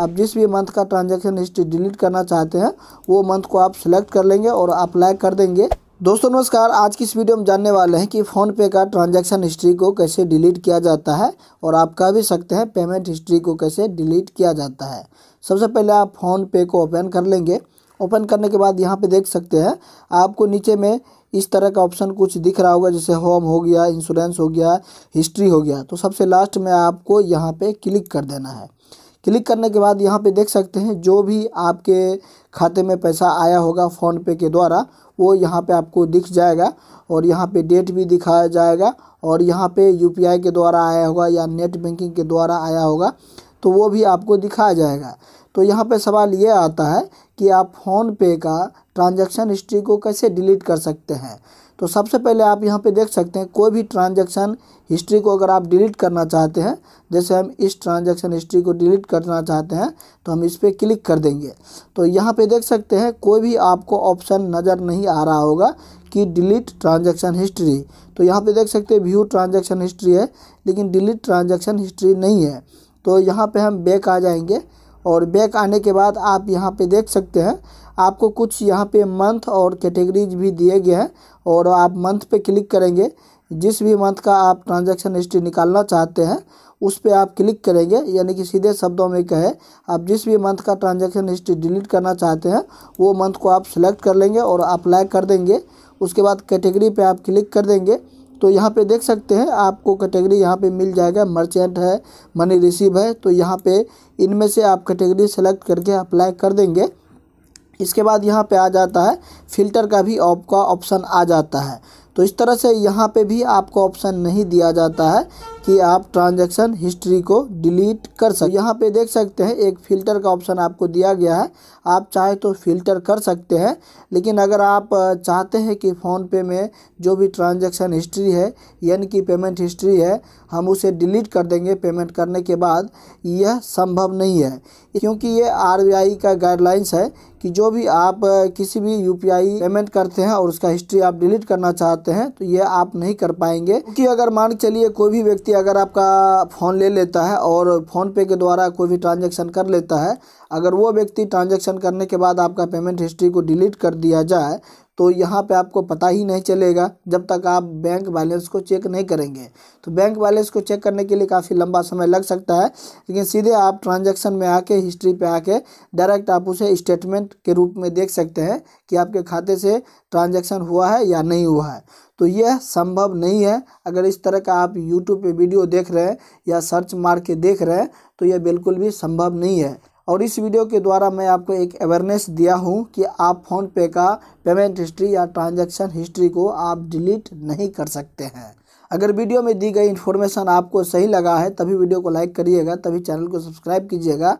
आप जिस भी मंथ का ट्रांजेक्शन हिस्ट्री डिलीट करना चाहते हैं वो मंथ को आप सिलेक्ट कर लेंगे और अप्लाई कर देंगे दोस्तों नमस्कार आज की इस वीडियो में जानने वाले हैं कि फ़ोनपे का ट्रांजैक्शन हिस्ट्री को कैसे डिलीट किया जाता है और आप कह भी सकते हैं पेमेंट हिस्ट्री को कैसे डिलीट किया जाता है सबसे पहले आप फ़ोनपे को ओपन कर लेंगे ओपन करने के बाद यहाँ पे देख सकते हैं आपको नीचे में इस तरह का ऑप्शन कुछ दिख रहा होगा जैसे होम हो गया इंश्योरेंस हो गया हिस्ट्री हो गया तो सबसे लास्ट में आपको यहाँ पर क्लिक कर देना है क्लिक करने के बाद यहाँ पे देख सकते हैं जो भी आपके खाते में पैसा आया होगा फ़ोनपे के द्वारा वो यहाँ पे आपको दिख जाएगा और यहाँ पे डेट भी दिखाया जाएगा और यहाँ पे यूपीआई के द्वारा आया होगा या नेट बैंकिंग के द्वारा आया होगा तो वो भी आपको दिखाया जाएगा तो यहाँ पर सवाल ये आता है कि आप फ़ोनपे का ट्रांजेक्शन हिस्ट्री को कैसे डिलीट कर सकते हैं तो सबसे पहले आप यहाँ पे देख सकते हैं कोई भी ट्रांजैक्शन हिस्ट्री को अगर आप डिलीट करना चाहते हैं जैसे हम इस ट्रांजैक्शन हिस्ट्री को डिलीट करना चाहते हैं तो हम इस पर क्लिक कर देंगे तो यहाँ पे देख सकते हैं कोई भी आपको ऑप्शन नज़र नहीं आ रहा होगा कि डिलीट ट्रांजेक्शन हिस्ट्री तो यहाँ पर देख सकते हैं व्यू ट्रांजेक्शन हिस्ट्री है लेकिन डिलीट ट्रांजेक्शन हिस्ट्री नहीं है तो यहाँ पर हम बैक आ जाएंगे और बैक आने के बाद आप यहाँ पर देख सकते हैं आपको कुछ यहाँ पे मंथ और कैटेगरीज भी दिए गए हैं और आप मंथ पे क्लिक करेंगे जिस भी मंथ का आप ट्रांजैक्शन हिस्ट्री निकालना चाहते हैं उस पर आप क्लिक करेंगे यानी कि सीधे शब्दों में कहे आप जिस भी मंथ का ट्रांजैक्शन हिस्ट्री डिलीट करना चाहते हैं वो मंथ को आप सिलेक्ट कर लेंगे और अप्लाई कर देंगे उसके बाद कैटेगरी पर आप क्लिक कर देंगे तो यहाँ पे देख सकते हैं आपको कैटेगरी यहाँ पे मिल जाएगा मर्चेंट है मनी रिसीव है तो यहाँ पे इनमें से आप कैटेगरी सेलेक्ट करके अप्लाई कर देंगे इसके बाद यहाँ पे आ जाता है फ़िल्टर का भी आपका ऑप्शन आ जाता है तो इस तरह से यहाँ पे भी आपको ऑप्शन नहीं दिया जाता है कि आप ट्रांजैक्शन हिस्ट्री को डिलीट कर सकते यहाँ पे देख सकते हैं एक फ़िल्टर का ऑप्शन आपको दिया गया है आप चाहे तो फ़िल्टर कर सकते हैं लेकिन अगर आप चाहते हैं कि फ़ोन पे में जो भी ट्रांजैक्शन हिस्ट्री है यानी कि पेमेंट हिस्ट्री है हम उसे डिलीट कर देंगे पेमेंट करने के बाद यह संभव नहीं है क्योंकि ये आर का गाइडलाइंस है कि जो भी आप किसी भी यूपीआई पेमेंट करते हैं और उसका हिस्ट्री आप डिलीट करना चाहते हैं तो ये आप नहीं कर पाएंगे क्योंकि अगर मान के चलिए कोई भी व्यक्ति अगर आपका फ़ोन ले लेता है और फोन पे के द्वारा कोई भी ट्रांजेक्शन कर लेता है अगर वो व्यक्ति ट्रांजैक्शन करने के बाद आपका पेमेंट हिस्ट्री को डिलीट कर दिया जाए तो यहाँ पे आपको पता ही नहीं चलेगा जब तक आप बैंक बैलेंस को चेक नहीं करेंगे तो बैंक बैलेंस को चेक करने के लिए काफ़ी लंबा समय लग सकता है लेकिन सीधे आप ट्रांजैक्शन में आके हिस्ट्री पे आके डायरेक्ट आप उसे स्टेटमेंट के रूप में देख सकते हैं कि आपके खाते से ट्रांजैक्शन हुआ है या नहीं हुआ है तो यह संभव नहीं है अगर इस तरह का आप यूट्यूब पर वीडियो देख रहे हैं या सर्च मार के देख रहे हैं तो यह बिल्कुल भी संभव नहीं है और इस वीडियो के द्वारा मैं आपको एक अवेयरनेस दिया हूँ कि आप फ़ोनपे का पेमेंट हिस्ट्री या ट्रांजैक्शन हिस्ट्री को आप डिलीट नहीं कर सकते हैं अगर वीडियो में दी गई इन्फॉर्मेशन आपको सही लगा है तभी वीडियो को लाइक करिएगा तभी चैनल को सब्सक्राइब कीजिएगा